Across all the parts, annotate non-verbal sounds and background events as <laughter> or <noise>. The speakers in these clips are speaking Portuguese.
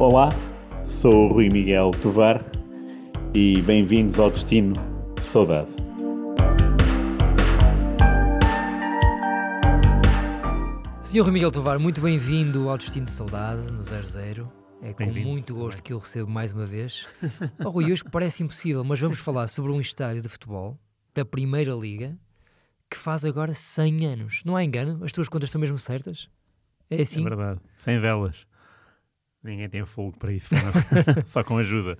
Olá, sou o Rui Miguel Tovar e bem-vindos ao Destino Saudade. Senhor Rui Miguel Tovar, muito bem-vindo ao Destino Saudade no 00. É com muito gosto que eu recebo mais uma vez. <laughs> Oh, Rui, hoje parece impossível, mas vamos falar sobre um estádio de futebol da Primeira Liga que faz agora 100 anos. Não há engano? As tuas contas estão mesmo certas? É assim? É verdade. Sem velas. Ninguém tem fogo para isso, <laughs> só com ajuda.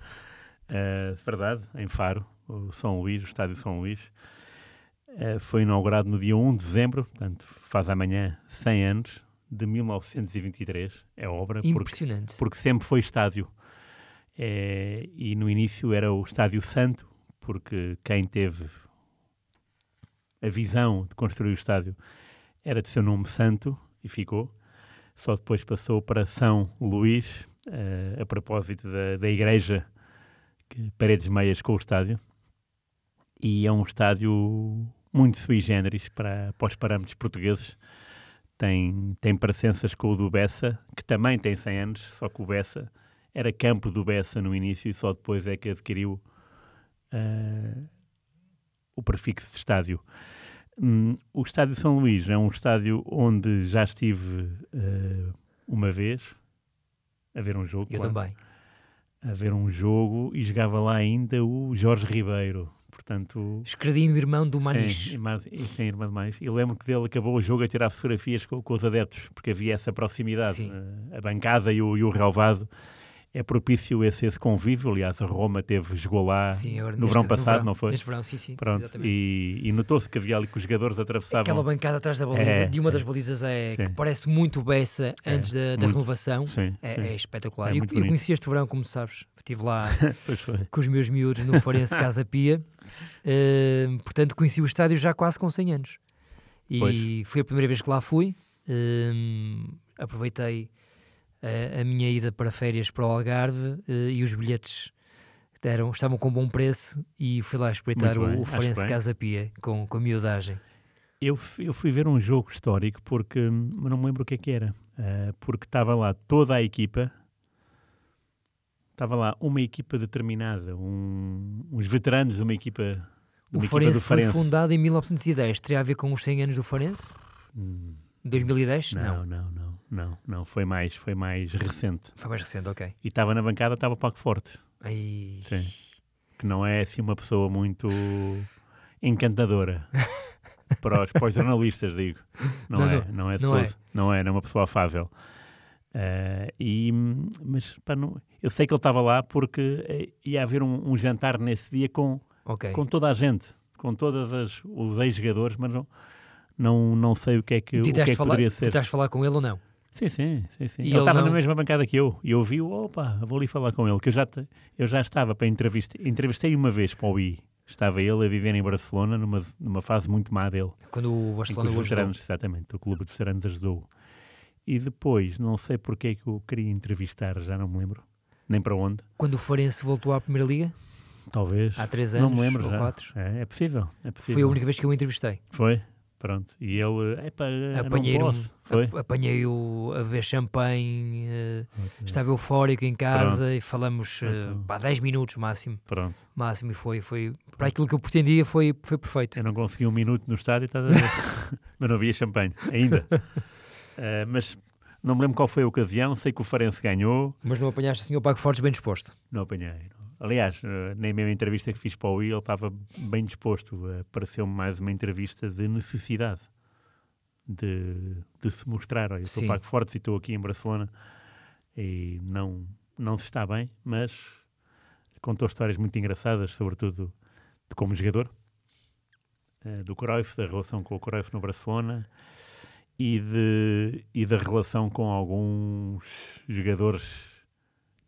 Uh, verdade, em Faro, o São Luís, o estádio São Luís, uh, foi inaugurado no dia 1 de dezembro, portanto, faz amanhã 100 anos, de 1923. É obra. Impressionante. Porque, porque sempre foi estádio. É, e no início era o Estádio Santo, porque quem teve a visão de construir o estádio era de seu nome santo e ficou só depois passou para São Luís, uh, a propósito da, da igreja que, Paredes Meias com o estádio. E é um estádio muito sui generis para, para os parâmetros portugueses. Tem, tem parecenças com o do Bessa, que também tem 100 anos, só que o Bessa era campo do Bessa no início e só depois é que adquiriu uh, o prefixo de estádio. Hum, o Estádio São Luís é um estádio onde já estive uh, uma vez a ver um jogo. Eu também. A ver um jogo e jogava lá ainda o Jorge Ribeiro. Portanto, Escredinho, irmão do Maniche. Sim, mas, sim, irmão do mais. E lembro que dele acabou o jogo a tirar fotografias com, com os adeptos, porque havia essa proximidade, eh, a bancada e o, e o relvado é propício esse, esse convívio. Aliás, a Roma teve, jogou lá sim, no neste, verão passado, verão, não foi? verão, sim, sim. Pronto, E, e notou-se que havia ali que os jogadores atravessavam. Aquela bancada atrás da baliza, é, de uma é. das balizas, é, que parece muito beça antes é, da, da muito, renovação. Sim, é, é espetacular. É eu, eu conheci este verão, como sabes, estive lá <laughs> com os meus miúdos no Forense <laughs> Casa Pia. Uh, portanto, conheci o estádio já quase com 100 anos. E pois. foi a primeira vez que lá fui. Uh, aproveitei a, a minha ida para férias para o Algarve eh, e os bilhetes eram, estavam com bom preço e fui lá espreitar bem, o, o Forense Casa Pia com, com a miudagem. Eu, eu fui ver um jogo histórico porque mas hum, não me lembro o que é que era, uh, porque estava lá toda a equipa, estava lá uma equipa determinada, um, uns veteranos de uma equipa. De o uma Forense, equipa foi fundado em 1910, teria a ver com os 100 anos do Forense? Hum. 2010? Não, não, não. não. Não, não, foi mais, foi mais recente. Foi mais recente, ok. E estava na bancada, estava Paco Forte. Ai. Sim. Que não é assim uma pessoa muito encantadora. <laughs> para, os, para os jornalistas, digo. Não, não é, não, não é de não todo. É. Não é, não é uma pessoa afável. Uh, e, mas pá, não, eu sei que ele estava lá porque eh, ia haver um, um jantar nesse dia com, okay. com toda a gente, com todos os ex-jogadores, mas não, não, não sei o que é que, o que, é que falar, poderia ser. Tentaste falar com ele ou não? Sim, sim, sim, sim. E ele estava não... na mesma bancada que eu e eu vi opa, vou ali falar com ele, que eu já, te, eu já estava para entrevista entrevistei uma vez para o I. Estava ele a viver em Barcelona numa, numa fase muito má dele. Quando o Barcelona o ajudou. Exatamente, o Clube de Veteranos ajudou. E depois, não sei porque é que eu queria entrevistar, já não me lembro, nem para onde. Quando o Forense voltou à Primeira Liga? Talvez. Há três anos não me lembro ou já. quatro? É, é possível, é possível. Foi a única vez que eu o entrevistei. Foi? Pronto, e eu, eh, apanhei não um, apanhei o a ver champanhe, uh, eh, okay. estava eufórico em casa Pronto. e falamos eh, então. uh, 10 minutos máximo. Pronto. Máximo e foi, foi para aquilo que eu pretendia foi, foi perfeito. Eu não consegui um minuto no estádio, a ver? <laughs> mas não havia champanhe, ainda. uh, mas não me lembro qual foi a ocasião, sei que o Farense ganhou. Mas não apanhaste assim o Pago Fortes bem disposto? Não apanhei, não Aliás, eh, na mesma entrevista que fiz para o Will, ele estava bem disposto. Pareceu-me mais uma entrevista de necessidade de, de se mostrar. Olha, eu sou Paco Fortes e estou aqui em Barcelona e não, não se está bem, mas contou histórias muito engraçadas, sobretudo de como jogador, eh, do Cruyff, da relação com o Cruyff no Barcelona e, de, e da relação com alguns jogadores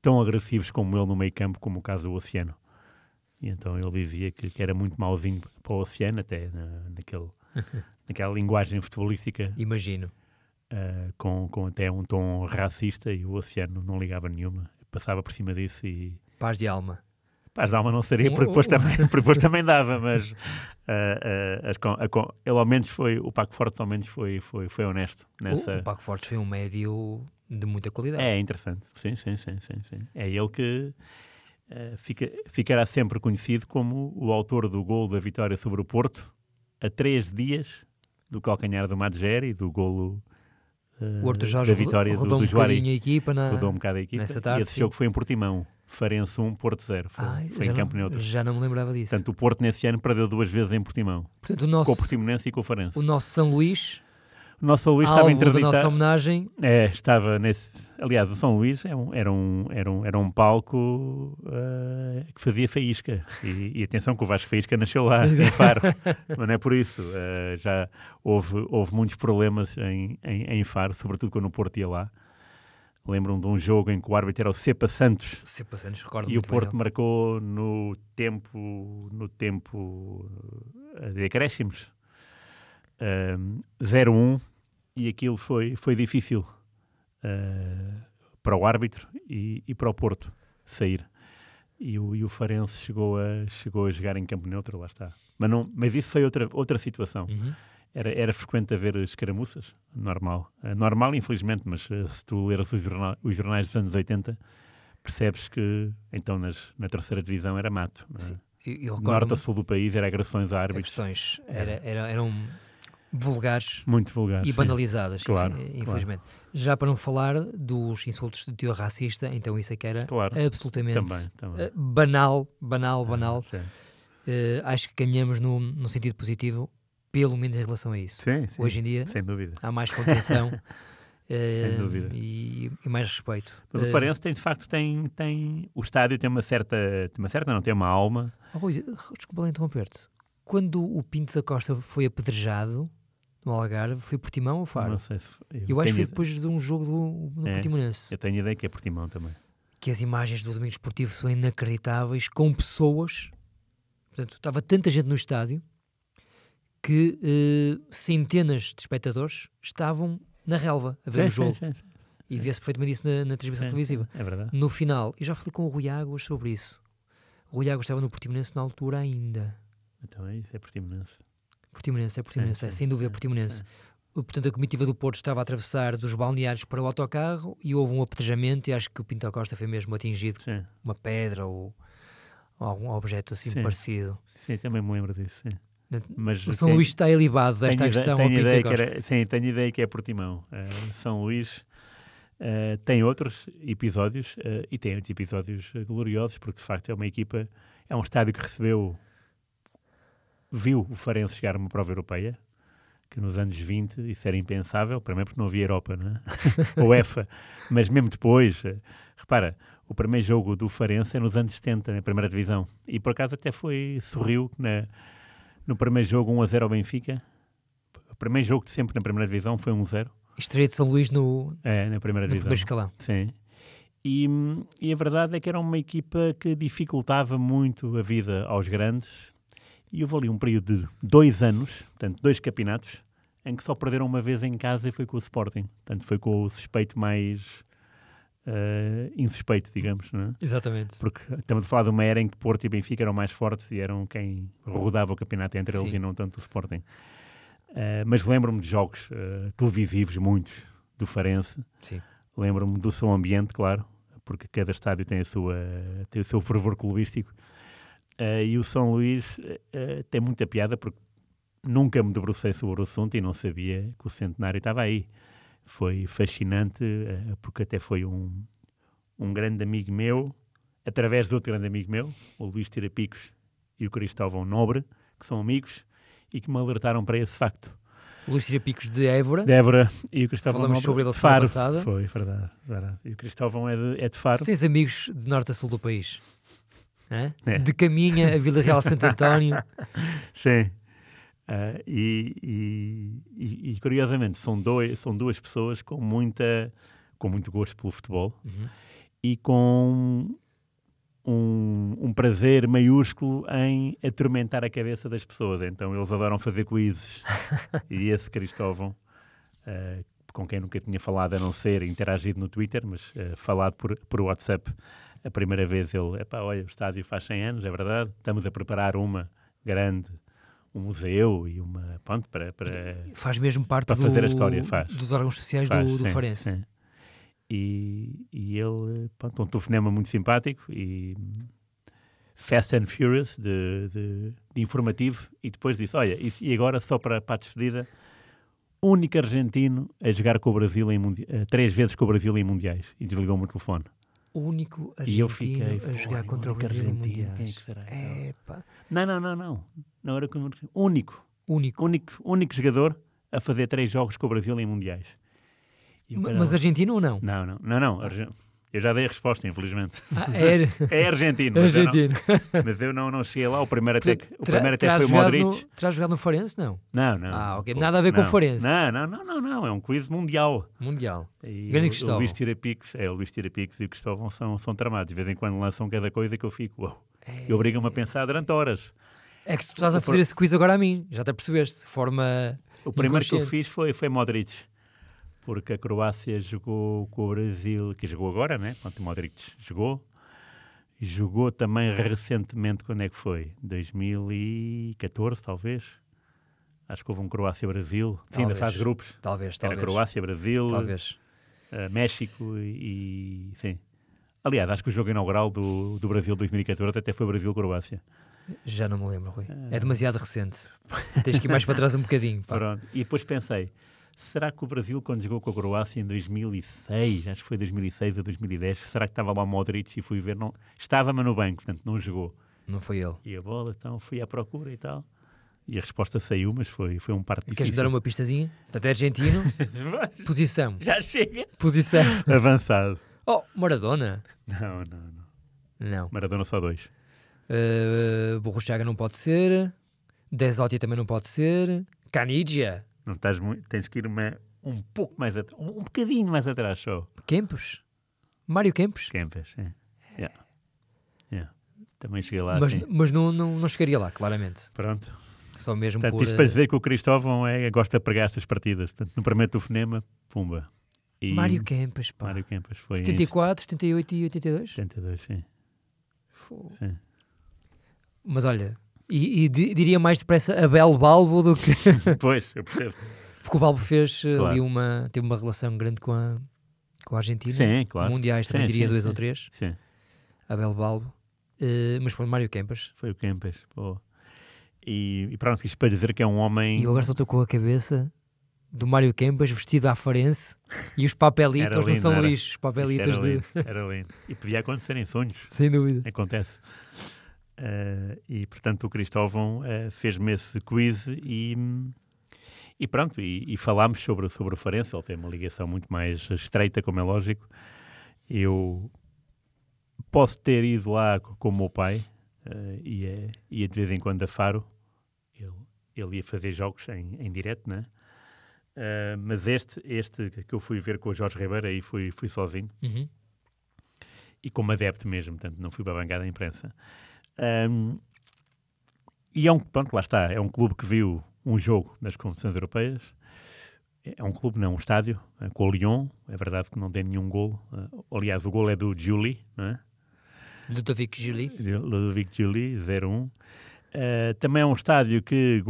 tão agressivos como ele no meio campo, como o caso do Oceano. E então ele dizia que, que era muito mauzinho para o Oceano, até na, naquele, <laughs> naquela linguagem futebolística. Imagino. Uh, com, com até um tom racista e o Oceano não ligava nenhuma. Passava por cima disso e... Paz de alma. Paz de alma não seria, uh, porque depois, uh. também, porque depois também <laughs> dava, mas uh, uh, a, a, ele ao menos foi, o Paco Fortes ao menos foi, foi, foi honesto. Nessa... O, o Paco Fortes foi um médio de muita qualidade. É interessante, sim, sim, sim, sim. sim. É ele que uh, fica, ficará sempre conhecido como o autor do gol da vitória sobre o Porto a três dias do calcanhar do Madger e do golo uh, o Jorge da vitória rodou, rodou do, do um Juari. equipa na, rodou um bocado a equipa. Nessa tarde, e esse jogo foi em Portimão. Farense 1, Porto 0. Foi, ah, foi em campo neutro. Já não me lembrava disso. Portanto, o Porto nesse ano perdeu duas vezes em Portimão. Portanto, o nosso, com o Portimonense e com o Farense. O nosso São Luís o São Luís estava interditado. nossa homenagem. É, estava nesse. Aliás, o São Luís era é um, era um, era um, era um palco uh, que fazia faísca. E, e, atenção que o Vasco Faísca nasceu lá, em é. Faro. <laughs> Mas não é por isso. Uh, já houve, houve muitos problemas em, em, em Faro, sobretudo quando o Porto ia lá. Lembram de um jogo em que o árbitro era o Cepa Santos. Cepa Santos, recordo E o Porto bem. marcou no tempo, no tempo de acréscimos. Eh, um, 0-1 e aquilo foi, foi difícil uh, para o árbitro e, e, para o Porto sair. E o, e o Farense chegou a, chegou a jogar em campo neutro, lá está. Mas, não, mas isso foi outra, outra situação. Uhum. Era, era frequente haver escaramuças, normal. Eh, normal, infelizmente, mas eh, se tu leres os, jornal, os jornais dos anos 80, percebes que então nas, na terceira divisão era mato. É? Sim. Eu, eu Norte a sul do país era agressões a árbitros. Agressões. Era, era, era um vulgares muito vulgares e banalizadas, claro, infelizmente. Claro. Já para não falar dos insultos de teor racista, então isso é que era claro, absolutamente também, também. Eh, banal, banal, é, banal. uh, acho que caminhamos no, no sentido positivo, pelo menos em relação a isso. Sim, sim, Hoje em dia sem dúvida. há mais contenção. <laughs> Eh, sem dúvida. Uh, e, e, mais respeito. Mas o uh, Farense tem, de facto, tem, tem... O estádio tem uma certa... Tem uma certa, não, tem uma alma. Oh, Rui, desculpa interromper-te. Quando o Pinto da Costa foi apedrejado, no Algarve, foi Portimão ou Faro? Não sei se foi. Eu, eu acho que foi depois de um jogo do, do é, Portimonense. Eu tenho ideia que é Portimão também. Que as imagens do domingo esportivo são inacreditáveis, com pessoas. Portanto, estava tanta gente no estádio que eh, centenas de espectadores estavam na relva a ver sim, o jogo. Sim, sim, e vê-se perfeitamente isso na, na transmissão televisiva. É verdade. No final, e já falei com o Rui Águas sobre isso. O Rui Águas estava no Portimonense na altura ainda. Então é isso, é Portimonense. Portimonense, é Portimonense, é, é, sem dúvida é, Portimonense. Portanto, a comitiva do Porto estava a atravessar dos balneários para o autocarro e houve um apetejamento e acho que o Pinto Costa foi mesmo atingido sim. com uma pedra ou, ou algum objeto assim sim. parecido. Sim, também me lembro disso. Sim. Mas o São tem, Luís está elevado desta agressão ao Pinto Era, sim, tenho ideia que é Portimão. Uh, São Luís... Uh, tem outros episódios uh, e tem outros episódios gloriosos, porque de facto é uma equipa, é um estádio que recebeu viu o Farense chegar a uma prova europeia, que nos anos 20 isso era impensável, mim porque não havia Europa, não é? <laughs> ou EFA, mas mesmo depois, eh, repara, o primeiro jogo do Farense é nos anos 70, na primeira divisão, e por acaso até foi, sorriu na, no primeiro jogo 1 a 0 ao Benfica, o primeiro jogo de sempre na primeira divisão foi 1 a 0. Estreia de São Luís no, é, na primeira no divisão. primeiro escalão. Sim. E, e, a verdade é que era uma equipa que dificultava muito a vida aos grandes e houve ali um período de dois anos, portanto, dois campeonatos, em que só perderam uma vez em casa e foi com o Sporting. Portanto, foi com o suspeito mais uh, insuspeito, digamos, não é? Exatamente. Porque estamos a falar de uma era em que Porto e Benfica eram mais fortes e eram quem rodava o campeonato entre Sim. eles e não tanto o Sporting. Uh, mas lembro-me de jogos uh, televisivos, muitos, do Farense. Lembro-me do seu ambiente, claro, porque cada estádio tem, a sua, tem o seu fervor clubístico. Uh, e o São Luís uh, tem muita piada porque nunca me debrucei sobre o assunto e não sabia que o centenário estava aí. Foi fascinante, uh, porque até foi um, um grande amigo meu, através de outro grande amigo meu, o Luís Tirapicos e o Cristóvão Nobre, que são amigos, e que me alertaram para esse facto. Luís Tirapicos de Évora. De Évora. E o Cristóvão Falamos sobre ele semana passada. Foi, verdade, verdade. E o Cristóvão é de, é de Faro. Tu tens amigos de norte a sul do país é? de caminha a Vila Real Santo António. <laughs> Sim. Uh, e, e, e, curiosamente são, dois, são duas pessoas com muita com muito gosto pelo futebol uhum. e com um, um, prazer maiúsculo em atormentar a cabeça das pessoas. Então eles adoram fazer quizzes. <laughs> e esse Cristóvão, uh, com quem nunca tinha falado, a não ser interagido no Twitter, mas uh, falado por, por WhatsApp, a primeira vez ele, epá, olha, o estádio faz 100 anos, é verdade, estamos a preparar uma grande, um museu e uma ponte para, para faz mesmo parte para fazer do, a história, faz. dos órgãos sociais faz, do, do sim, Farense. Sim. E, e ele, pronto, um telefonema muito simpático e Fast and Furious de, de, de informativo e depois disse, olha, e agora só para, para a despedida, único argentino a jogar com o Brasil em três vezes com o Brasil em mundiais e desligou-me o telefone o único argentino e eu fiquei, a jogar contra o Brasil argentino, quem é que será? É, então? pá. Não, não, não, não. Não era como único. Único. Único, único jogador a fazer três jogos com o Brasil em mundiais. Mas, mas argentino ou não? Não, não, não, não. Arge... Eu já dei a resposta, infelizmente. Ah, era? É, <laughs> é argentino. argentino. É mas eu não, <laughs> mas eu não, não cheguei lá. O primeiro até, o primeiro até foi o Modric. Terás jogado no Forense, não? Não, não. Ah, ok. Nada a ver não. com o Forense. Não, não, não, não, não, É um quiz mundial. Mundial. E Grande o, O Luís Tirapicos, é, o Luís Tirapicos e o Cristóvão são, são tramados. De vez em quando lançam cada coisa que eu fico, uau. É... E obrigam-me a é. pensar durante horas. É que tu estás a fazer esse quiz agora a mim. Já até percebeste. Forma O primeiro que eu fiz foi, foi Modric porque a Croácia jogou com o Brasil, que jogou agora, né? Quanto Modric jogou. Jogou também recentemente, quando é que foi? 2014, talvez? Acho que houve um Croácia-Brasil. Sim, ainda faz grupos. Talvez, talvez. Era Croácia-Brasil. Talvez. Uh, México e. Sim. Aliás, acho que o jogo inaugural do, do Brasil 2014 até foi Brasil-Croácia. Já não me lembro, Rui. É eh. demasiado recente. Tens que ir mais para trás um bocadinho. Pá. Pronto. E depois pensei, Será que o Brasil, quando jogou com a Croácia em 2006, acho que foi 2006 ou 2010, será que estava lá Modric e fui ver? Não, estava, mas no banco, portanto não jogou. Não foi ele. E a bola, então fui à procura e tal. E a resposta saiu, mas foi, foi um parte Queres me dar uma pistazinha? Portanto, é argentino. <laughs> Posição. Já chega. Posição. Avançado. Oh, Maradona. Não, não, não. Não. Maradona só dois. Uh, não pode ser. Desotti também não pode ser. Canidia. Não estás muito, tens que ir uma, um pouco mais atrás, um, um bocadinho mais atrás só. Kempes? Mário Kempes? Kempes, é. Yeah. Yeah. Também cheguei lá. Mas, assim. mas não, não, não, chegaria lá, claramente. Pronto. Só mesmo portanto, por... isto para eh, dizer que o Cristóvão é, é, gosta de pregar estas partidas. Portanto, no primeiro telefonema, pumba. E Mário Kempes, pá. Mário Kempes foi 74, 78 e 82? 82, sim. sim. Mas olha, e, e diria mais depressa Abel Balbo do que. <laughs> pois, eu percebo. Porque o Balbo fez eh, claro. ali uma. teve uma relação grande com a, com a Argentina. Sim, claro. Mundiais também sim, diria sim, dois sim, ou três. Sim. Abel Balbo. Uh, mas foi o Mário Kempas. Foi o Kempas, pô. E, e pronto, isto para dizer que é um homem. E eu agora só estou com a cabeça do Mário Kempas vestido à farense e os papelitos lindo, são Luís. os papelitos era de. Lindo, era lindo. E podia acontecer em sonhos. Sem dúvida. Acontece. Uh, e, portanto, o Cristóvão uh, fez-me esse quiz e, e pronto, e, e, falámos sobre, sobre o Farense. Ele tem uma ligação muito mais estreita, como é lógico. Eu posso ter ido lá com o meu pai, uh, ia, ia de vez em quando a Faro. Ele, ele ia fazer jogos em, em direto, né? Uh, mas este, este que eu fui ver com o Jorge Ribeiro, aí fui, fui sozinho. Uhum. E como adepto mesmo, portanto, não fui para a à imprensa. Um, e é um, pronto, lá está, é um clube que viu um jogo das competições europeias, é um clube, não, um estádio, é, com o Lyon, é verdade que não tem nenhum gol uh, eh, aliás, o gol é do Julie, não é? Ludovic Julie. Ludovic Julie, 0-1. Uh, também é um estádio que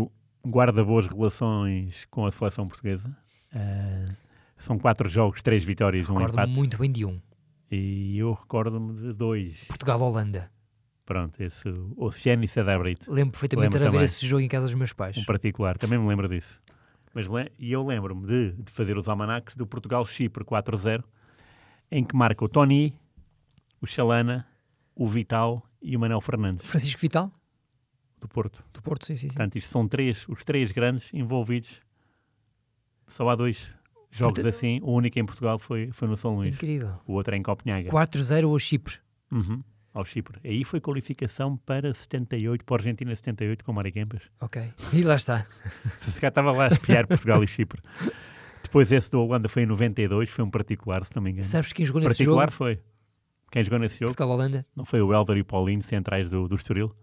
guarda boas relações com a seleção portuguesa. Uh, são quatro jogos, três vitórias, um empate. Recordo-me muito bem de um. E eu recordo-me de dois. Portugal-Holanda. Pronto, esse Oceanice da Brit. Lembro perfeitamente de ver esse jogo em casa dos meus pais. Um particular, também me lembro disso. Mas, e eu lembro-me de, de, fazer os almanacs do Portugal-Chipre 4-0, em que marca o Tony, o Chalana, o Vital e o Manuel Fernandes. Francisco Vital? Do Porto. Do Porto, sim, sim. sim. Portanto, isto são três, os três grandes envolvidos. Só há dois jogos Porto... assim. O único em Portugal foi, foi no São Luís. Incrível. O outro é em Copenhague. 4-0 ou Chipre. Uhum ao Chipre. Aí foi qualificação para 78, para a Argentina 78, com Mário Kempas. Ok, e lá está. <laughs> Se calhar estava lá a espiar Portugal e Chipre. Depois esse da Holanda foi em 92, foi um particular, se não me engano. Sabes quem jogou nesse particular jogo? Particular foi. Quem jogou nesse jogo? Portugal-Holanda. Não foi o Helder e o Paulinho, centrais do, do Estoril?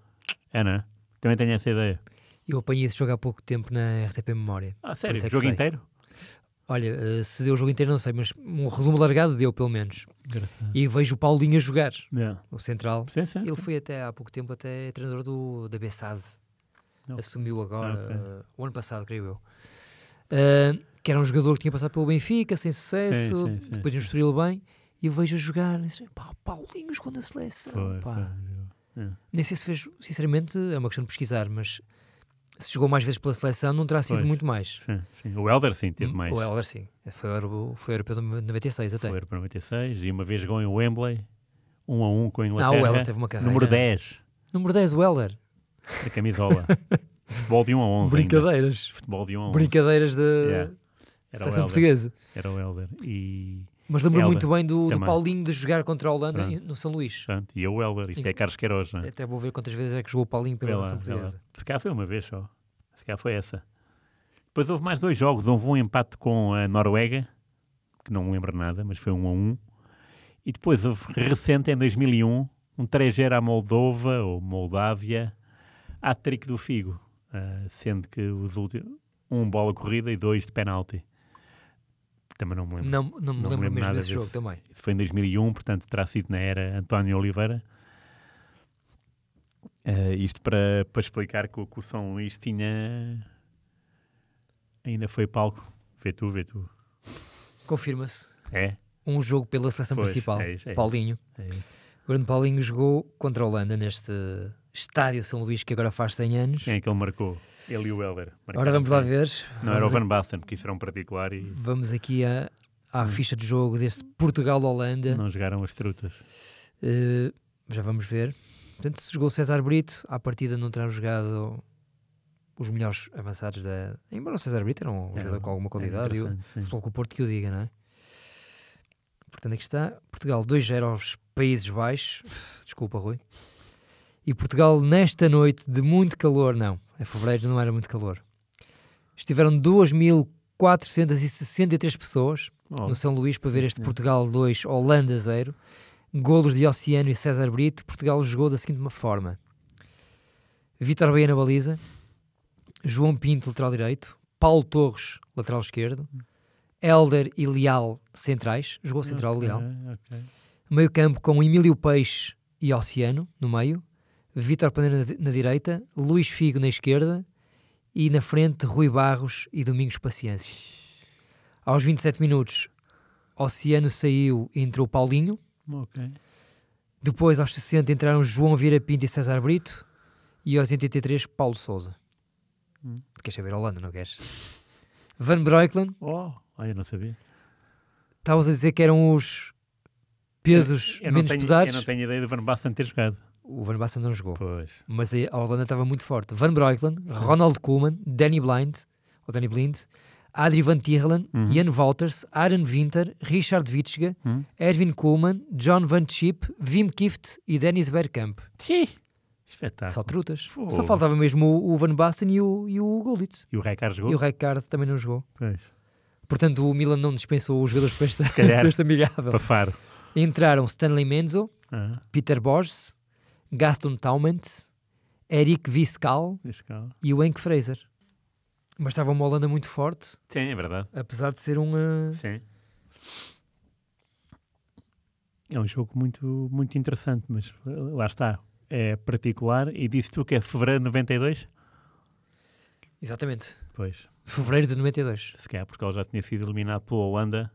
É, não é? Também tenho essa ideia. Eu apanhei esse jogo há pouco tempo na RTP Memória. Ah, sério? O é jogo inteiro? Olha, eh, se deu o jogo inteiro, não sei, mas um resumo largado deu, pelo menos. E vejo o Paulinho a jogar, yeah. o central. Sim, sim, Ele sim. foi até há pouco tempo até treinador do, da Bessade. Okay. Assumiu agora, okay. uh, o ano passado, creio eu. Uh, que era um jogador que tinha passado pelo Benfica, sem sucesso, sim, sim, depois de um bem, e vejo a jogar. E disse, pá, Paulinho jogou na seleção. Foi, pá. Foi, é. Nem sei se fez, sinceramente, é uma questão de pesquisar, mas se chegou mais vezes pela seleção, não terá sido pois. muito mais. Sim, sim. O Helder, sim, teve hum, mais. O Helder, sim. Foi, foi europeu de 96 até. Foi europeu de 96 e uma vez ganhou em Wembley, 1 um a 1 um com a Inglaterra. Ah, o Helder teve uma carreira. Número 10. Número 10, o Helder. A camisola. <laughs> Futebol de 1 a 11. Brincadeiras. Ainda. Futebol de 1 a 11. Brincadeiras de... yeah. seleção portuguesa. Era o Helder. E mas lembro Elber, muito bem do, do, Paulinho de jogar contra a Holanda Pronto. no São Luís. Pronto. E o Elber, isto é e, é Carlos Queiroz, não é? Até vou ver quantas vezes é que jogou o Paulinho pela seleção portuguesa. Se calhar foi uma vez só. Se calhar foi essa. Depois houve mais dois jogos. Houve um empate com a Noruega, que não me lembro nada, mas foi um a um. E depois houve recente, em 2001, um 3-0 à Moldova, ou Moldávia, à trick do Figo. Uh, sendo que os últimos... Um bola corrida e dois de penalti também não me lembro. Não, não me não lembro, lembro mesmo desse jogo também. Isso foi em 2001, portanto terá sido na era António Oliveira. Uh, isto para, para explicar que o, que o São Luís tinha. ainda foi palco. Vê tu, vê tu. Confirma-se. É? Um jogo pela seleção pois, principal. É isso, é Paulinho. É o grande Paulinho jogou contra a Holanda neste estádio São Luís que agora faz 100 anos. Quem é que ele marcou? Ele e o Helder. Agora vamos lá ver. Não vamos era o Van Basten, porque isso era um particular. E... Vamos aqui à, à hum. ficha de jogo deste Portugal-Holanda. Não jogaram as trutas. Uh, já vamos ver. Portanto, se jogou César Brito, à partida não terá jogado os melhores avançados da. Embora o César Brito era um é, jogador com alguma é qualidade, é o futebol com o Porto que o diga, não é? Portanto, aqui está: Portugal 2-0 aos Países Baixos. Desculpa, Rui. E Portugal, nesta noite de muito calor, não em fevereiro não era muito calor. Estiveram 2.463 pessoas oh. no São Luís para ver este é. Portugal 2, Holanda 0. Golos de Oceano e César Brito. Portugal jogou da seguinte forma: Vitor Bahia na baliza, João Pinto, lateral direito, Paulo Torres, lateral esquerdo, Elder e Leal, centrais. Jogou central okay, Leal. Okay. Meio campo com Emílio Peixe e Oceano no meio. Vítor Paneira na, direita, Luís Figo na esquerda e na frente Rui Barros e Domingos Paciência. Aos 27 minutos, Oceano saiu e entrou Paulinho. Okay. Depois, aos 60, entraram João Vieira Pinto e César Brito. E aos 83, Paulo Souza. Hum. Queres saber Holanda, não queres? Van Breukelen. Oh, ah, eu não sabia. Estavas a dizer que eram os pesos eu, eu menos tenho, pesados? Eu não tenho ideia de Van Basten ter jogado. O Van Basten não jogou. Pois. Mas a Holanda estava muito forte. Van Breukelen, Ronald Koeman, Danny Blind, ou Danny Blind, Adri Van Tierlen, uhum. Ian Walters, Aaron Winter, Richard Witsche, uhum. Erwin Koeman, John Van Chip, Wim Kift e Dennis Bergkamp. Sim. Espetáculo. Só trutas. Só faltava mesmo o, o Van Basten e o, e o Gullit. E o Rijkaard jogou? E o Rijkaard também não jogou. Pois. Portanto, o Milan não dispensou os jogadores para esta, <laughs> para amigável. Para Faro. Entraram Stanley Menzo, ah. Peter Borges, Gaston Taument, Eric Viscal, e o Henk Fraser. Mas estava uma Holanda muito forte. Sim, é verdade. Apesar de ser uma. Sim. É um jogo muito, muito interessante, mas eh, lá está. É particular. E disse tu que é fevereiro de 92? Exatamente. Pois. Fevereiro de 92. Se calhar porque ele já tinha sido eliminado pela Holanda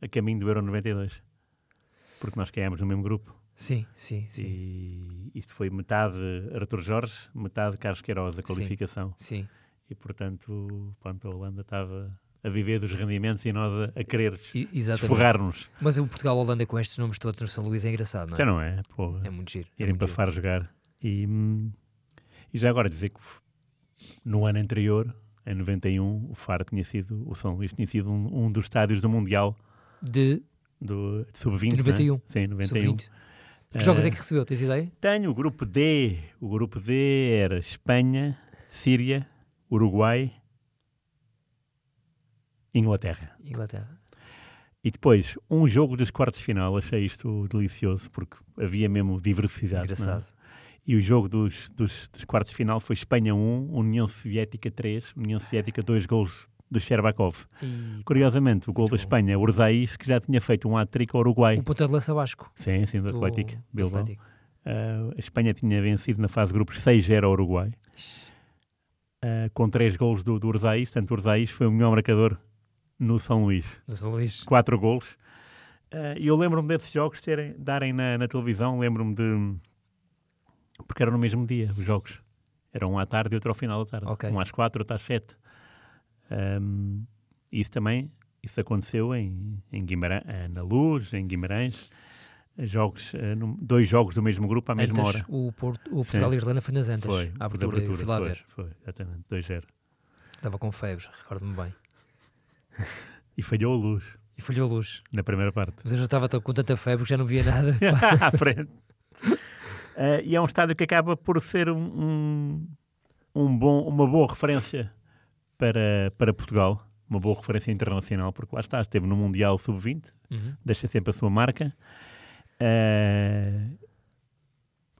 a caminho do Euro 92. Porque nós caímos no mesmo grupo. Sim, sim, sim. E isto foi metade Arthur Jorge, metade Carlos Queiroz, da qualificação. Sim. sim. E, portanto, pronto, a Holanda estava a viver dos rendimentos e nós a, a querer esforrar-nos. Mas o Portugal-Holanda com estes nomes todos no São Luís é engraçado, não é? não é? Pô, é muito giro. É irem é para Faro jogar. E, e já agora dizer que no ano anterior, em 91, o Faro tinha sido, o São Luís tinha sido um, um dos estádios do Mundial. De? Do, de Sub-20. De 91. Né? Sim, 91. Sub-20. Que jogos é que eh, recebeu? Tens ideia? Tenho o grupo D. O grupo D era Espanha, Síria, Uruguai, Inglaterra. Inglaterra. E depois, um jogo dos quartos de final, achei isto delicioso, porque havia mesmo diversidade. É? Engraçado. E o jogo dos, dos, dos quartos de final foi Espanha 1, União Soviética 3, União Soviética 2 gols de Sherbakov. E... Curiosamente, o gol da Espanha, Urzaiz que já tinha feito um hat-trick ao Uruguai. O puta de lança Vasco. Sim, sim, do, do... Atlético Bilbao. Uh, a Espanha tinha vencido na fase de grupos 6-0 ao Uruguai. Uh, com três gols do, do Urzaís. Portanto, Urzaiz foi o melhor marcador no São Luís. No São Luís. Quatro gols. Ah, e uh, eu lembro-me desses jogos terem, darem na, na televisão, lembro-me de... Porque eram no mesmo dia os jogos. Era um à tarde e outro ao final da tarde. Okay. Um às quatro, outro às sete. Um, isso também isso aconteceu em, em Guimarães, eh, na Luz, em Guimarães, jogos, eh, dois jogos do mesmo grupo à mesma hora. O, Porto, o Portugal Sim. e Irlanda foi nas Antas, foi, a abertura, abertura fui lá foi, ver. Foi, exatamente, 2-0. Estava com febre, recordo-me bem. <laughs> e falhou a luz. E falhou a luz. Na primeira parte. Mas eu já estava com tanta febre que já não via nada. <laughs> à frente. Uh, e é um estádio que acaba por ser um, um bom, uma boa referência para, para Portugal, uma boa referência internacional, porque lá está, esteve no Mundial Sub-20, uhum. deixa sempre a sua marca. Uh,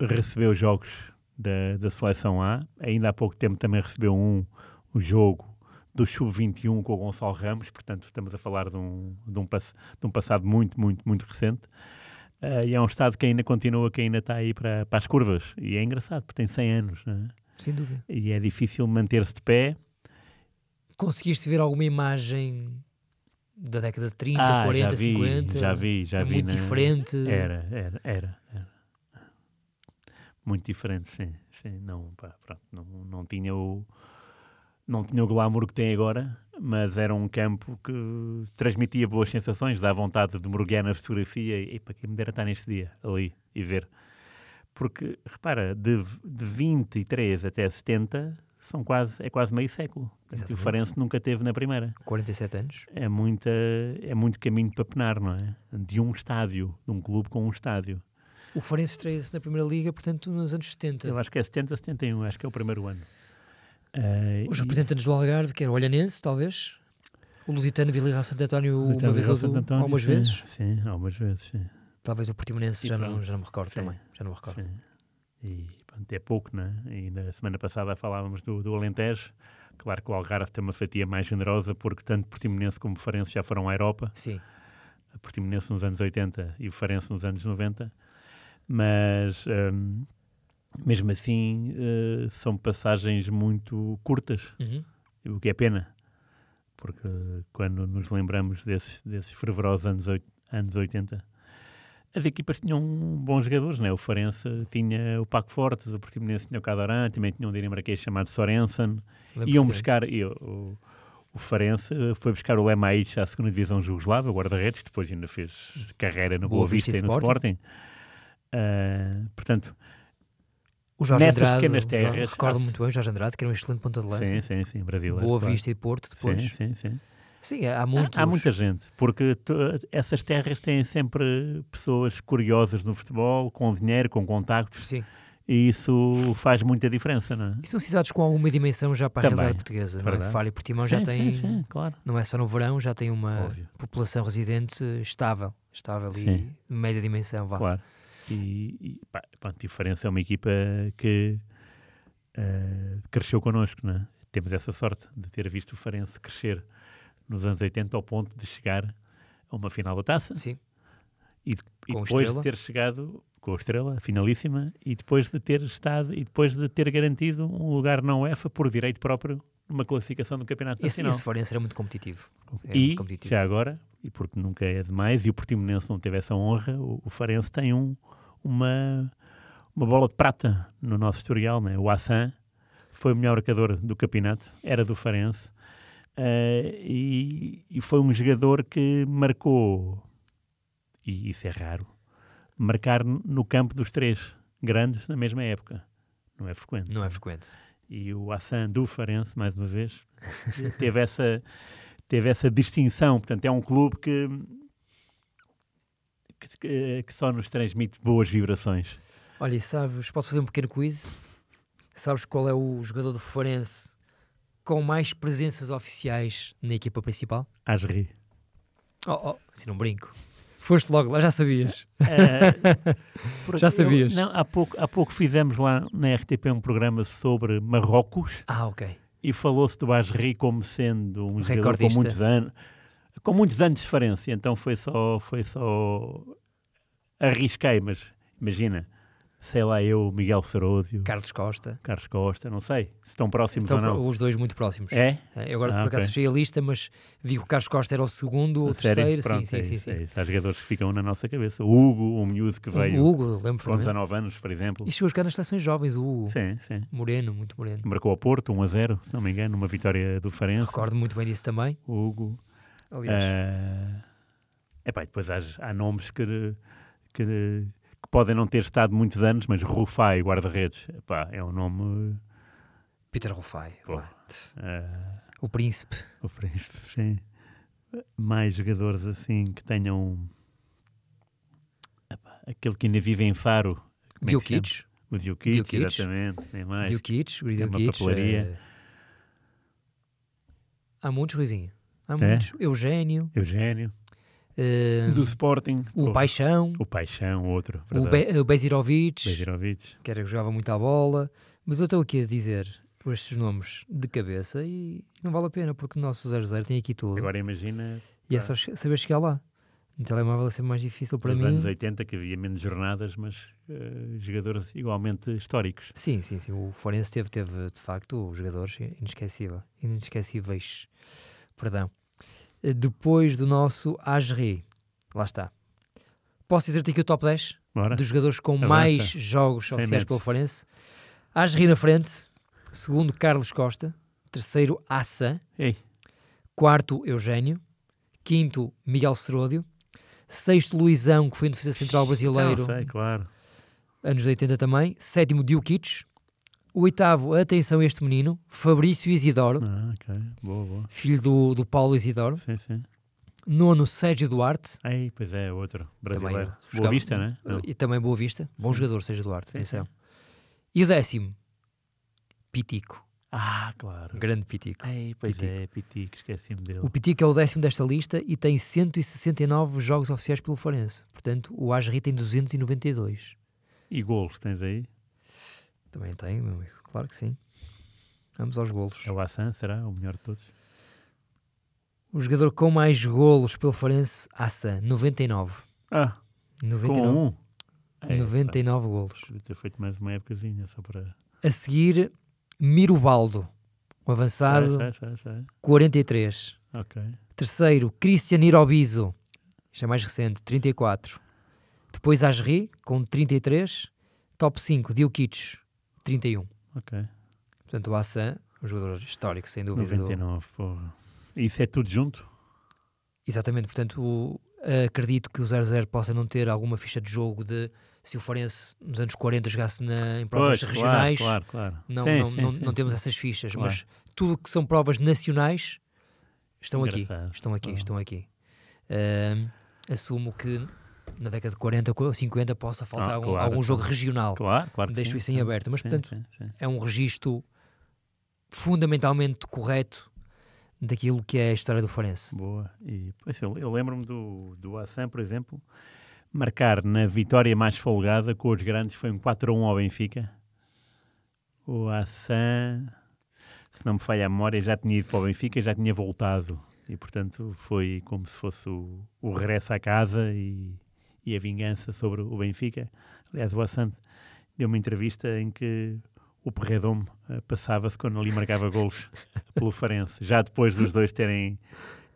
recebeu jogos da, da seleção A, ainda há pouco tempo também recebeu um, um jogo do Sub-21 com o Gonçalo Ramos, portanto estamos a falar de um, de um, de um passado muito, muito, muito recente. Uh, e é um Estado que ainda continua, que ainda está aí para, para as curvas. E é engraçado, porque tem 100 anos, não é? Sem dúvida. E é difícil manter-se de pé conseguiste ver alguma imagem da década de 30, ah, 40, já vi, 50? Já vi, já é vi. Muito né? diferente. Era, era, era, era. Muito diferente, sim. sim. Não, pá, pronto, não, não tinha o. Não tinha o glamour que tem agora, mas era um campo que transmitia boas sensações, dá vontade de mergulhar na fotografia e, para quem me dera estar neste dia ali e ver. Porque, repara, de, de 23 até 70 são quase, é quase meio século. Exatamente. O Farense nunca teve na primeira. 47 anos. É, muita, é muito caminho para penar, não é? De um estádio, de um clube com um estádio. O Farense estreia-se na Primeira Liga, portanto, nos anos 70. Eu acho que é 70, 71, acho que é o primeiro ano. Uh, eh, Os e... representantes do Algarve, que era o Olhanense, talvez. O Lusitano Vila Santo António, uma vez ou algumas sim, vezes. Sim, algumas vezes, sim. Talvez o Portimonense, já não, já não me recordo sim, também. Já não me recordo. Sim. E até pouco, né? é? E na semana passada falávamos do, do Alentejo. Claro que o Algarve tem uma fatia mais generosa, porque tanto Portimonense como Farense já foram à Europa. Sim. A Portimonense nos anos 80 e o Farense nos anos 90. Mas, hum, mesmo assim, uh, são passagens muito curtas, uhum. o que é pena. Porque quando nos lembramos desses, desses fervorosos anos, anos 80, as equipas tinham bons jogadores, né? O Farense tinha o Paco Fortes o Portimonense tinha o Cadoran, também tinha um dinamarquês chamado Sorensen. e Iam buscar... e o, o Farense foi buscar o Lemaic à segunda divisão jugoslava, o guarda-redes, que depois ainda fez carreira no Boa, Boa Vista, e no Sporting. Uh, portanto, o Jorge nessas Andrade, pequenas terras... Recordo muito bem o Jorge Andrade, que era um excelente ponta de lança. Sim, sim, sim, Brasil. Boa claro. Vista e Porto depois. Sim, sim, sim. Sim, há muitos. Há, muita gente, porque essas terras têm sempre pessoas curiosas no futebol, com dinheiro, com contactos. Sim. E isso faz muita diferença, não é? E são cidades com alguma dimensão já para a realidade portuguesa. É não é? e Portimão sim, já têm, sim, sim, claro. não é só no verão, já tem uma Óbvio. população residente estável, estável e média dimensão, vá. Claro. E, e pá, pronto, diferença é uma equipa que uh, cresceu connosco, não é? Temos essa sorte de ter visto o Farense crescer nos anos 80 ao ponto de chegar a uma final da taça. Sim. E, e depois estrela. de ter chegado com a estrela, finalíssima, e depois de ter estado e depois de ter garantido um lugar na UEFA por direito próprio numa classificação do Campeonato esse, Nacional. Esse Forense era muito competitivo. É e, muito competitivo. já agora, e porque nunca é demais, e o Portimonense não teve essa honra, o, o tem um, uma, uma bola de prata no nosso historial, né? o Assan foi o melhor marcador do campeonato, era do Farense, Uh, e, e, foi um jogador que marcou, e isso é raro, marcar no campo dos três grandes na mesma época. Não é frequente. Não é frequente. E o Hassan do Farense, mais uma vez, <laughs> teve essa, teve essa distinção. Portanto, é um clube que, que, que eh, só nos transmite boas vibrações. Olha, sabes, posso fazer um pequeno quiz? Sabes qual é o jogador do Forense com mais presenças oficiais na equipa principal? Asri. Oh, oh, se assim não brinco. Foste logo lá, já sabias. Uh, <laughs> já sabias. Eu, não, há pouco, há pouco fizemos lá na RTP um programa sobre Marrocos. Ah, ok. E falou-se do Asri como sendo um jogador com muitos anos com muitos anos de diferença, então foi só, foi só arrisquei, mas imagina, sei lá eu, Miguel Seródio, Carlos Costa. Carlos Costa, não sei se estão próximos estão ou não. Os dois muito próximos. É? é? Eu agora ah, por acaso okay. achei a lista, mas vi que o Carlos Costa era o segundo ou o terceiro. Pronto, sim, é sim, sim, é sim. É Há jogadores que ficam na nossa cabeça. O Hugo, o um miúdo que veio o Hugo, lembro com 19 anos, por exemplo. E chegou a jogar nas seleções jovens, o Hugo. Sim, sim. Moreno, muito moreno. Marcou ao Porto 1 a 0, se não me engano, numa vitória do Farense. Recordo muito bem disso também. O Hugo. Aliás. Uh... Epá, depois há, há nomes que, que podem não ter estado muitos anos, mas Rufai, guarda-redes, pá, é um nome. Peter Rufai. Pô, o príncipe. O príncipe, sim. Mais jogadores assim que tenham. Epá, aquele que ainda vive em Faro. É Diokic. É o exatamente. nem mais. Diokic, o Diokic. É Há muitos, Ruizinho. Há é? muitos. Eugênio. Eugênio. Uh, do Sporting. O pô, Paixão. O Paixão, outro. O, Be o Bezirovic, Bezirovic. Que era que jogava muito à bola. Mas eu estou aqui a dizer estes nomes de cabeça e não vale a pena, porque o nosso 00 tem aqui tudo. Agora imagina... E é só saber chegar lá. No telemóvel é sempre mais difícil para Nos mim. Nos anos 80 que havia menos jornadas, mas uh, jogadores igualmente históricos. Sim, sim, sim. O Forense teve, teve de facto jogadores inesquecíveis. Inesquecíveis, perdão depois do nosso Ageri. Lá está. Posso dizer-te aqui o top 10 Bora. dos jogadores com mais jogos oficiais pelo Farense. Ageri na frente, segundo Carlos Costa, terceiro Assa, quarto Eugênio, quinto Miguel Seródio, sexto Luizão, que foi um defesa central brasileiro. Não tá, sei, claro anos 80 também. Sétimo, Diukic. O oitavo, atenção a este menino, Fabrício Isidoro. Ah, boa, boa. Filho do, do Paulo Isidoro. Sim, sim. Nono, Sérgio Duarte. pois é, outro brasileiro. Também, boa jogava, Vista, né? Não. E também Boa Vista. Bom sim. jogador, Sérgio Duarte. Sim, atenção. Sim. E o décimo, Pitico. Ah, claro. Grande Pitico. aí pois Pitico. é, Pitico, esqueci-me dele. O Pitico é o décimo desta lista e tem 169 jogos oficiais pelo Forense. Portanto, o Asri tem 292. E golos tens aí? Também tem, meu amigo. Claro que sim. Vamos aos golos. É o Assan, será? O melhor de todos? O jogador com mais golos pelo Forense, Assan, 99. Ah, 99. com um? É, 99 é, golos. Podia ter feito mais uma épocazinha só para... A seguir, Mirobaldo, o avançado, é, é, é, 43. Ok. Terceiro, Cristian Irobizo, isto é mais recente, 34. Depois Asri, com 33. Top 5, Diokic, 31. Ok. Portanto, o Assan, um jogador histórico, sem dúvida. 99, do... porra. Isso é tudo junto? Exatamente, portanto, o, acredito que o 0-0 possa não ter alguma ficha de jogo de se o Forense nos anos 40 jogasse na, em provas pois, regionais. Claro, claro, claro. Não, sim, não, sim, não, sim. não, temos essas fichas, claro. mas tudo que são provas nacionais estão Engraçado. aqui. Estão aqui, oh. estão aqui. Um, assumo que na década de 40 ou 50 possa faltar ah, algum, claro, algum, jogo regional. Claro, claro. Deixo sim, isso em claro. aberto. Mas, sim, portanto, sim, é um registro fundamentalmente correto daquilo que é a história do Forense. Boa. E, pois, eu, eu lembro-me do, do Assan, por exemplo, marcar na vitória mais folgada com os grandes foi um 4-1 ao Benfica. O Assam, se não me falha a memória, já tinha ido para o Benfica, já tinha voltado. E, portanto, foi como se fosse o, o regresso à casa e, e a vingança sobre o Benfica. Aliás, o Assante deu uma entrevista em que o Perredom eh, passava-se quando ali marcava golos <laughs> pelo Farense, já depois dos dois terem,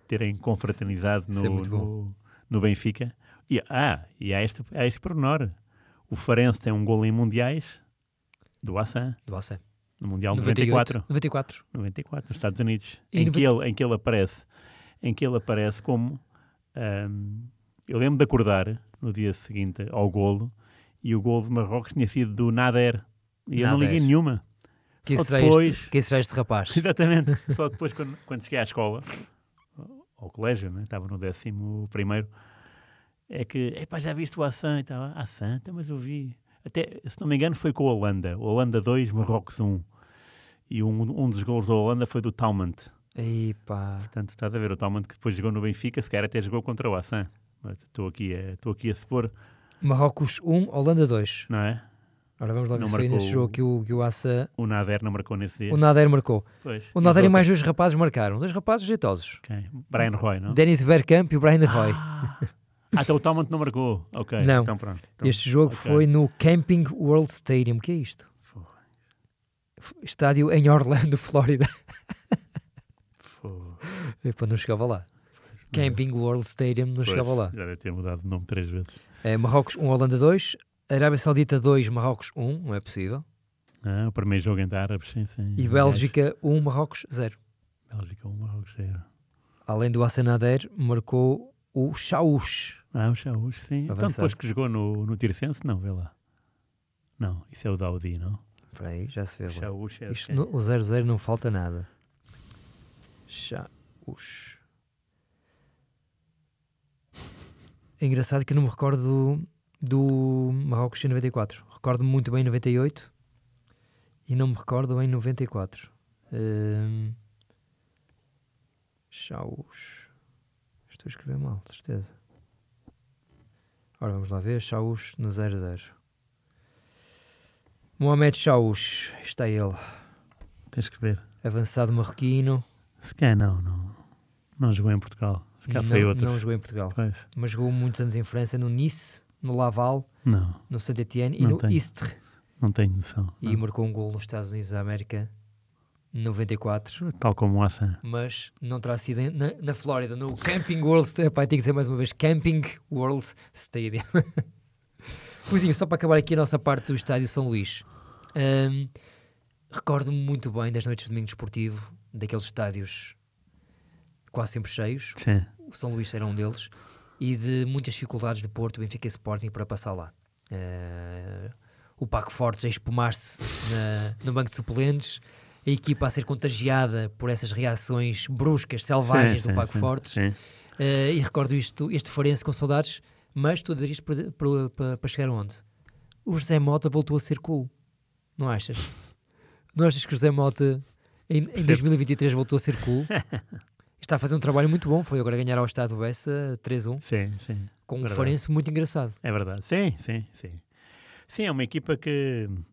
terem confraternizado no, é no, no, Benfica. E, ah, e há este, há este pormenor. O Farense tem um gol em Mundiais do Assan. Do Assan. No Mundial 94. 94. 94, nos Estados Unidos. em, que ele, em que ele aparece em que ele aparece como... Um, eu lembro de acordar no dia seguinte ao golo e o golo de Marrocos tinha sido do Nader. E Nader. eu não liguei nenhuma. Quem será, depois... este, quem será este rapaz? <laughs> Exatamente. Só depois, quando, quando cheguei à escola, ao colégio, né? estava no décimo primeiro, é que, epá, já viste o Assan? E estava, Assan, então, mas eu vi. Até, se não me engano, foi com a Holanda. Holanda 2, Marrocos 1. E um, um dos gols da Holanda foi do Talmant. Epa. Portanto, estás a ver o Talmant que depois jogou no Benfica, se calhar até jogou contra o Assan. Estou aqui, a, eh, estou aqui a supor. Marrocos 1, Holanda 2. Não é? Agora vamos lá ver se foi nesse jogo que o, que o Assa... O Nader não marcou nesse dia. O Nader marcou. Pois. O Nader e, e mais dois rapazes marcaram. Dois rapazes jeitosos. Okay. Brian Roy, não? Dennis Bergkamp e o Brian Roy. Ah, até ah, então o Talmont não marcou. Ok, não. então pronto. Então, este jogo okay. foi no Camping World Stadium. O que é isto? Foi. Estádio em Orlando, <laughs> Flórida. Foi. Epa, não chegava lá. Camping World Stadium, não pois, chegava lá. Já deve ter mudado de nome três vezes. É, Marrocos 1, Holanda 2, Arábia Saudita 2, Marrocos 1, não é possível. Ah, o primeiro jogo entre árabes, sim, sim. E Bélgica 1, Marrocos 0. Bélgica 1, Marrocos 0. Além do Hassanader, marcou o Chaouch. Ah, o Chaouch, sim. Então, Avançado. Então depois que jogou no, no Tircense, não, vê lá. Não, isso é o Daudi, não? Espera aí, já se vê. Chaouch é Isto, no, O 0-0 não falta nada. Chaouch. É engraçado que eu não me recordo do, do Marrocos em 94. Recordo muito bem 98 e não me recordo em 94. Um, Chaus. Estou a escrever mal, de certeza. Ora, vamos lá ver. Chaus no 00. Mohamed Chaus. Está ele. Tens que ver. Avançado marroquino. Se quer, não, não. Não jogou em Portugal não, foi outra. Não jogou em Portugal, pois. mas jogou muitos anos em França, no Nice, no Laval, não. no Saint-Étienne e no tenho. Istres. Não tenho noção. E não. marcou um gol nos Estados Unidos da América 94. Tal como o essa. Mas não terá sido na, na Flórida, no Camping World. Epá, tenho que dizer mais uma vez: Camping World Stadium. <laughs> Poisinho, só para acabar aqui a nossa parte do Estádio São Luís. Um, Recordo-me muito bem das noites de domingo desportivo, daqueles estádios quase sempre cheios. Sim. São Luís era um deles, e de muitas dificuldades de Porto, Benfica e Sporting para passar lá. Uh, o Paco Fortes a espumar-se no banco de suplentes, a equipa a ser contagiada por essas reações bruscas, selvagens sim, do Paco sim, Fortes. Sim. Uh, e recordo isto, este forense com saudades, mas estou a dizer isto para, para chegar onde? O José Mota voltou a ser cool, não achas? <laughs> Não achas que o José Mota em, em 2023 voltou a ser cool? <laughs> Está a fazer um trabalho muito bom. Foi agora ganhar ao Estado Bessa eh, 3-1. Sim, sim. Com um Forense muito engraçado. É verdade. Sim, sim, sim. Sim, é uma equipa que uh,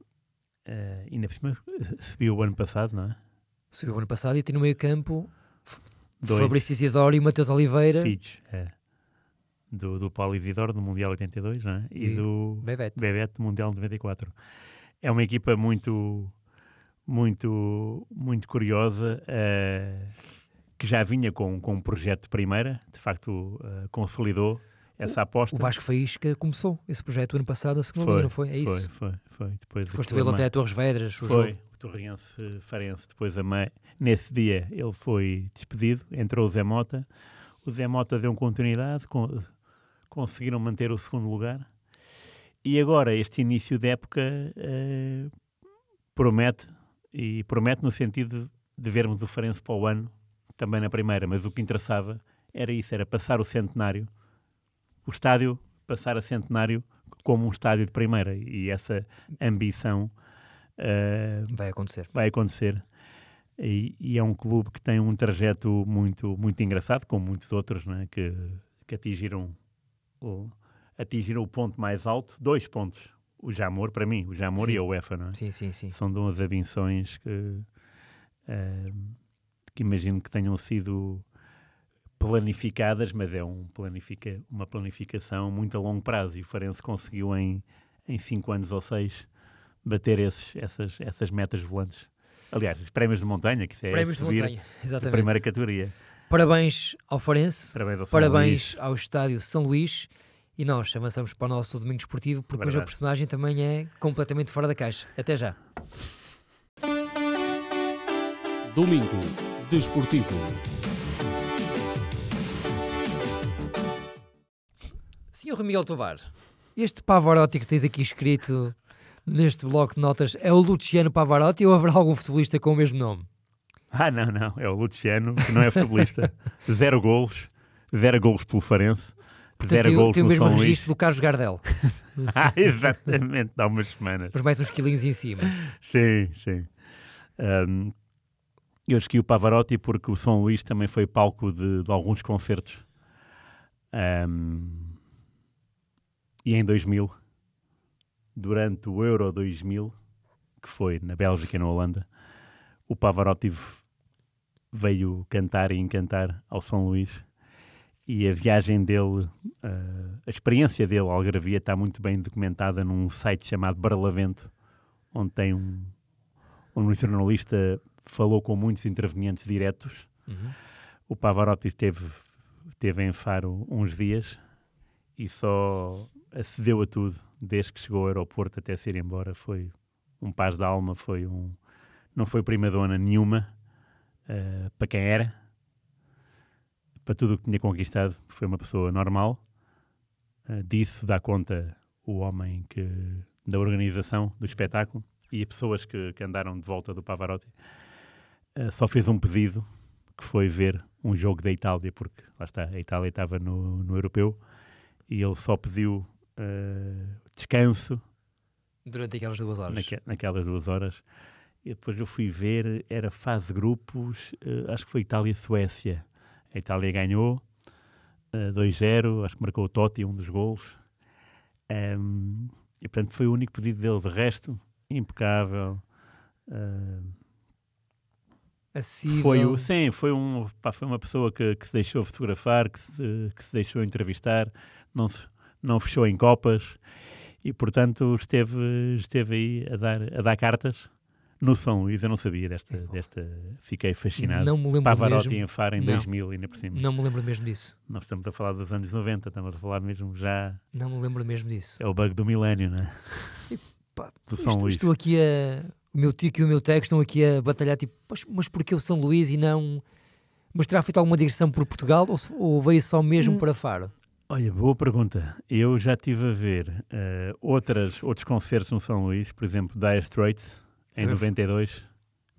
ainda por cima <laughs> subiu o ano passado, não é? Subiu o ano passado e tem no meio campo Fabrício Isidoro e Matheus Oliveira. Filhos, é. Do, do Paulo Isidoro, do Mundial 82, não é? E, e do Bebeto. Bebeto, do Mundial 94. É uma equipa muito, muito, muito curiosa. Uh, que já vinha com, com um projeto de primeira, de facto uh, consolidou essa aposta. O Vasco Faísca começou esse projeto ano passado, a segunda foi, liga, não foi? É isso? Foi, foi, foi. Depois Foste vê-lo até a Torres Vedras, o foi. Jogo. o Torrense eh, Farense, depois a mãe. Nesse dia ele foi despedido, entrou o Zé Mota. O Zé Mota deu continuidade, conseguiram manter o segundo lugar. E agora, este início de época uh, promete, e promete no sentido de vermos o Farense para o ano também na primeira, mas o que interessava era isso, era passar o centenário, o estádio passar a centenário como um estádio de primeira. E essa ambição uh, vai acontecer. Vai acontecer. E, e, é um clube que tem um trajeto muito, muito engraçado, como muitos outros, né, que, que atingiram, o, atingiram o ponto mais alto, dois pontos. O Jamor, para mim, o Jamor sim. e a UEFA, não é? Sim, sim, sim. São duas ambições que. Uh, que imagino que tenham sido planificadas, mas é um planifica, uma planificação muito a longo prazo e o Farense conseguiu em, em cinco anos ou seis bater esses, essas, essas metas volantes. Aliás, os prémios de montanha, que é prémios subir de montanha, exatamente. primeira categoria. Parabéns ao Forense, parabéns ao, São parabéns Luís. ao Estádio São Luís e nós avançamos para o nosso domingo esportivo porque o hoje personagem também é completamente fora da caixa. Até já. Domingo Desportivo. Senhor Miguel Tovar, este Pavarotti que tens aqui escrito neste bloco de notas é o Luciano Pavarotti ou haverá algum futebolista com o mesmo nome? Ah, não, não. É o Luciano, que não é futebolista. <laughs> zero gols, zero gols pelo Farense, Portanto, zero gols tem o mesmo São registro Luís. do Carlos Gardel. <laughs> ah, exatamente, há umas semanas. Por mais uns quilinhos em cima. Sim, sim. Um, eu escolhi o Pavarotti porque o São Luís também foi palco de, de alguns concertos. Um, e em 2000, durante o Euro 2000, que foi na Bélgica e na Holanda, o Pavarotti veio cantar e encantar ao São Luís. E a viagem dele, uh, a experiência dele ao gravia está muito bem documentada num site chamado Barlavento, onde tem um, um jornalista falou com muitos intervenientes diretos. Uhum. O Pavarotti teve, teve em Faro uns dias e só acedeu a tudo desde que chegou ao aeroporto até se ir embora. Foi um paz da alma, foi um, não foi primadona nenhuma uh, para quem era, para tudo o que tinha conquistado. Foi uma pessoa normal. Uh, disso dá conta o homem que da organização do espetáculo e pessoas que, que andaram de volta do Pavarotti. Eh, só fez um pedido, que foi ver um jogo da Itália, porque lá está, a Itália estava no, no europeu, e ele só pediu uh, descanso. Durante aquelas duas horas. Naque, naquelas duas horas. E depois eu fui ver, era fase de grupos, uh, acho que foi Itália-Suécia. A Itália ganhou uh, 2-0, acho que marcou o Totti, um dos gols um, ehm, e portanto foi o único pedido dele. De resto, impecável. Uh, foi o, sim, foi, um, pá, foi uma pessoa que, que, se deixou fotografar, que se, que se deixou entrevistar, não, se, não fechou em copas e, portanto, esteve, esteve aí a dar, a dar cartas no São Luís. Eu não sabia desta, desta fiquei fascinado. Não me lembro Pavarotti mesmo. em Faro em não. 2000, ainda por cima. Não me lembro mesmo disso. nós estamos a falar dos anos 90, estamos a falar mesmo já. Não me lembro mesmo disso. É o bug do milénio, não é? do São estou, Luís. Estou aqui a o meu tico e o meu teco estão aqui a batalhar, tipo, mas, mas porquê o São Luís e não. Mas terá feito alguma digressão por Portugal ou, ou veio só mesmo hum. para Faro? Olha, boa pergunta. Eu já estive a ver uh, outras, outros concertos no São Luís, por exemplo, Dire Straits, em Teve. 92,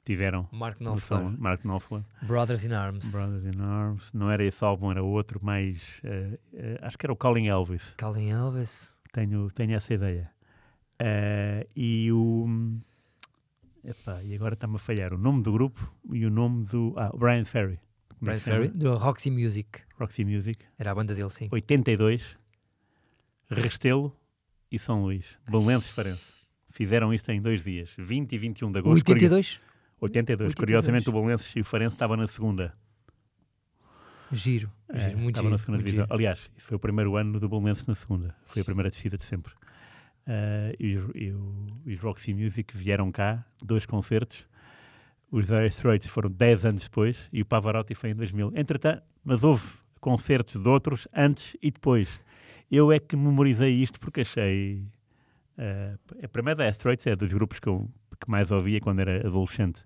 tiveram. Mark Knopfler. No Mark Knopfler. Brothers in Arms. Brothers in Arms. Não era esse álbum, era outro, mas uh, eh, uh, eh, acho que era o Colin Elvis. Colin Elvis. Tenho, tenho essa ideia. e o. Epá, e agora está-me a falhar o nome do grupo e o nome do. Ah, Brian Ferry. É Brian Ferry, do Roxy Music. Roxy Music. Era a banda dele, sim. 82, Restelo e São Luís. Belenenses Farense. Fizeram isto em dois dias, 20 e 21 de agosto. 82? 82. 82. Curiosamente, o Belenenses e o Farense estavam na segunda. Giro, é, giro é, muito giro, na segunda divisão. Giro. Aliás, foi o primeiro ano do Belenenses na segunda. Foi a primeira descida de sempre. Uh, e, os, e, o, e os Roxy Music vieram cá, dois concertos. Os Dire Straits foram 10 anos depois e o Pavarotti foi em 2000. Entretanto, mas houve concertos de outros antes e depois. Eu é que memorizei isto porque achei. Uh, a primeira Dire Straits é dos grupos que eu que mais ouvia quando era adolescente.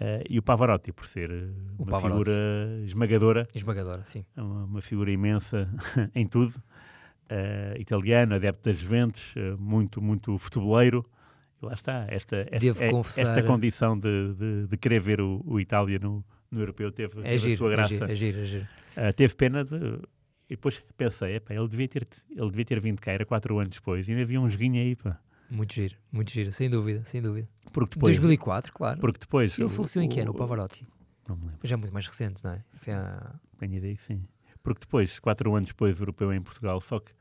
Uh, e o Pavarotti, por ser eh, uma figura esmagadora. Esmagadora, sim. É uma, uma figura imensa <laughs> em tudo uh, italiano, adepto das Juventus, uh, muito, muito futeboleiro. E lá está, esta, esta, é, esta condição de, de, de, querer ver o, o Itália no, no europeu teve, é teve giro, a sua é graça. É giro, é giro, uh, teve pena de. E depois pensei, ele, devia ter, ele devia ter vindo cá, era quatro anos depois, e ainda havia um joguinho aí, pá. Muito giro, muito giro, sem dúvida, sem dúvida. Porque depois, 2004, claro. Porque depois... Ele faleceu em que ano, o Pavarotti? Não me lembro. Já é muito mais recente, não é? Foi a... Tenho ideia que sim. Porque depois, quatro anos depois, europeu em Portugal, só que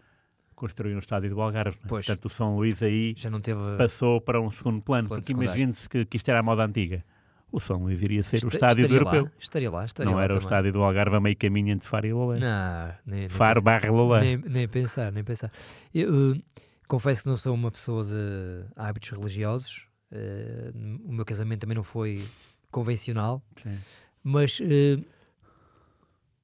construir um estádio do Algarve. Né? Pois. Portanto, o São Luís aí Já não teve... passou para um segundo plano, plano porque imagina se que, que isto era a moda antiga. O São Luís iria ser o estádio do Europeu. Lá, estaria lá, estaria Não lá era também. o estádio do Algarve a meio caminho entre Faro e Lolé. Não, nem, nem Faro barra Lolé. Nem, nem, pensar, nem pensar. Eu, uh, confesso que não sou uma pessoa de hábitos religiosos. Uh, o meu casamento também não foi convencional. Sim. Mas uh,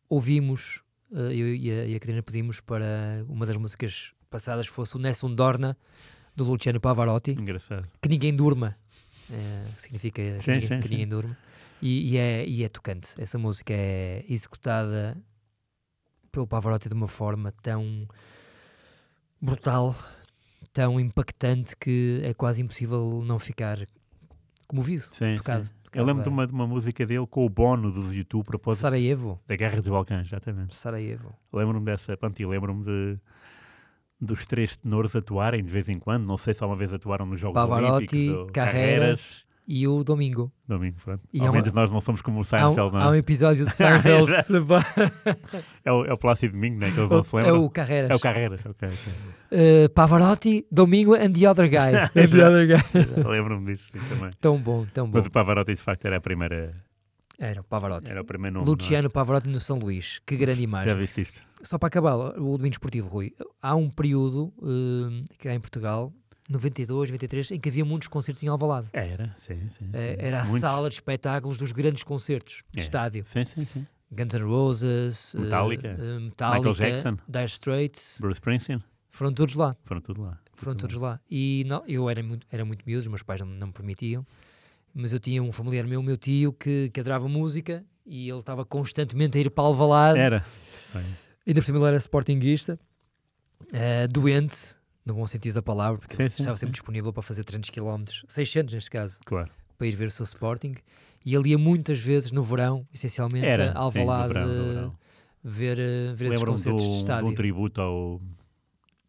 ouvimos eh, eu e a, e a Catarina pedimos para uma das músicas passadas fosse o Nessun Dorna do Luciano Pavarotti. Engraçado. Que ninguém durma. É, significa sim, que, ninguém, sim, que ninguém durma. E, e, é, e é tocante. Essa música é executada pelo Pavarotti de uma forma tão brutal, tão impactante que é quase impossível não ficar comovido, sim, tocado. Sim. Eu lembro é. de uma, de uma música dele com o Bono dos YouTube, propósito Sarajevo. da Guerra dos Balcãs, exatamente. Sarajevo. Lembro-me dessa, pronto, e lembro-me de, dos três tenores atuarem de vez em quando, não sei se alguma vez atuaram nos Jogos Pavarotti, Olímpicos. Ou, Carreiras e o Domingo. Domingo, pronto. E Ao menos nós não somos como o Seinfeld, não é? Há um episódio do <laughs> Seinfeld. é, o, é o Plácido Domingo, né? Que eles não se lembram. É o Carreiras. É o Carreiras, ok. okay. Uh, Pavarotti, Domingo and the Other Guy. <laughs> and the other guy. <laughs> Lembro-me disso sim, também. Tão bom, tão bom. Mas o Pavarotti, de facto, era a primeira... Era o Pavarotti. Era o primeiro nome, Luciano é? Pavarotti no São Luís. Que grande imagem. Já viste isto? Só para acabar, o domínio esportivo, Rui. Há um período uh, que é em Portugal 92, 93, em que havia muitos concertos em Alvalade. Era, sim, sim. Eh, era a muitos. sala de espetáculos dos grandes concertos de é. estádio. Sim, sim, sim. Guns N' Roses, eh, Metallica, uh, Metallica Michael Jackson, Dire Straits, Bruce Springsteen. Foram todos lá. Foram todos lá. Foram todos lá. E não, eu era muito, era muito miúdo, os meus pais não, não me permitiam, mas eu tinha um familiar meu, meu tio, que, que adorava música e ele estava constantemente a ir para Alvalade. Era. Ainda por cima ele era sportinguista, uh, doente, no bom sentido da palavra, porque sim, sim, estava sempre disponível para fazer 300 km, 600 neste caso, claro. para ir ver o seu Sporting. E ele ia muitas vezes no verão, essencialmente, Era, a Alvalade, sim, no verão, no verão. ver, eh, ver esses concertos do, de estádio. um tributo ao,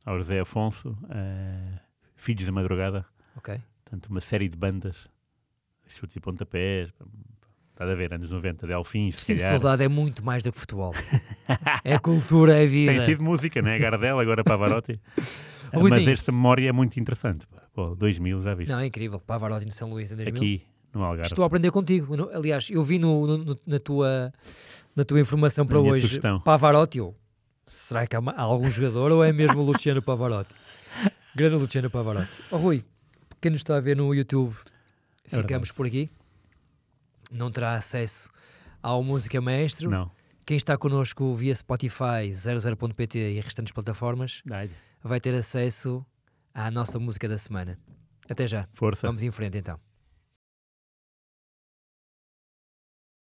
ao José Afonso, uh, Filhos da Madrugada. Ok. Portanto, uma série de bandas, chutes e pontapés, Estás a ver, anos 90, Delfins, se calhar. Soldado é muito mais do que futebol. é cultura, é vida. Tem sido música, né? Gardel, agora Pavarotti. <laughs> Mas assim, esta memória é muito interessante. Pô, 2000, já viste? Não, é incrível. Pavarotti no São Luís em 2000. Aqui, no Algarve. Estou a aprender contigo. Aliás, eu vi no, no, na, tua, na tua informação para Minha hoje sugestão. Pavarotti. Ou, será que há, há algum jogador ou é mesmo o Luciano Pavarotti? Grande Luciano Pavarotti. Oh, Rui, quem nos está a ver no YouTube, é ficamos é por aqui não terá acesso ao Música Maestro. Não. Quem está connosco via Spotify, 00.pt e restantes plataformas Dai. vai ter acesso à nossa música da semana. Até já. Força. Vamos em frente então.